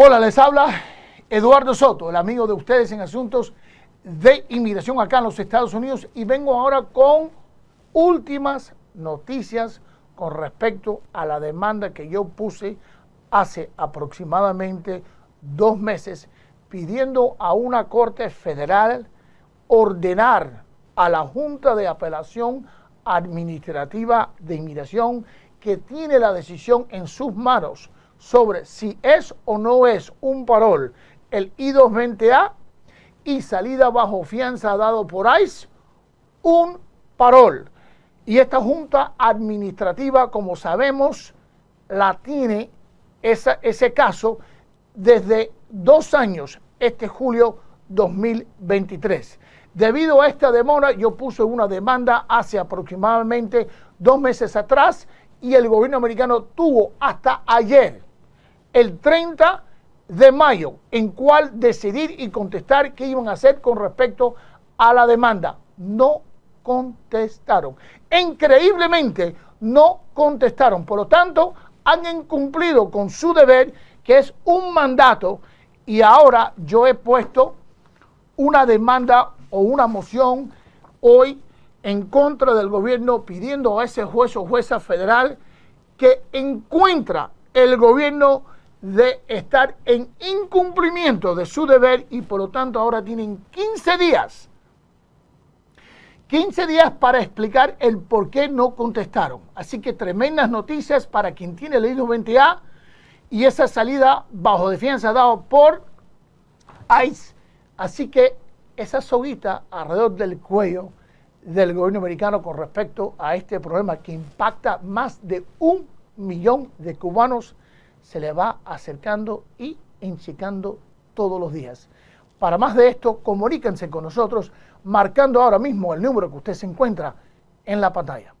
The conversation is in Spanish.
Hola, les habla Eduardo Soto, el amigo de ustedes en asuntos de inmigración acá en los Estados Unidos y vengo ahora con últimas noticias con respecto a la demanda que yo puse hace aproximadamente dos meses pidiendo a una Corte Federal ordenar a la Junta de Apelación Administrativa de Inmigración que tiene la decisión en sus manos sobre si es o no es un parol el I-220A y salida bajo fianza dado por ICE, un parol. Y esta junta administrativa, como sabemos, la tiene ese caso desde dos años, este julio 2023. Debido a esta demora, yo puse una demanda hace aproximadamente dos meses atrás y el gobierno americano tuvo hasta ayer el 30 de mayo, en cual decidir y contestar qué iban a hacer con respecto a la demanda. No contestaron. Increíblemente, no contestaron. Por lo tanto, han incumplido con su deber, que es un mandato, y ahora yo he puesto una demanda o una moción hoy en contra del gobierno pidiendo a ese juez o jueza federal que encuentra el gobierno de estar en incumplimiento de su deber y por lo tanto ahora tienen 15 días. 15 días para explicar el por qué no contestaron. Así que tremendas noticias para quien tiene ley 20A y esa salida bajo defensa dado por ICE. Así que esa soguita alrededor del cuello del gobierno americano con respecto a este problema que impacta más de un millón de cubanos se le va acercando y enchecando todos los días. Para más de esto, comuníquense con nosotros marcando ahora mismo el número que usted se encuentra en la pantalla.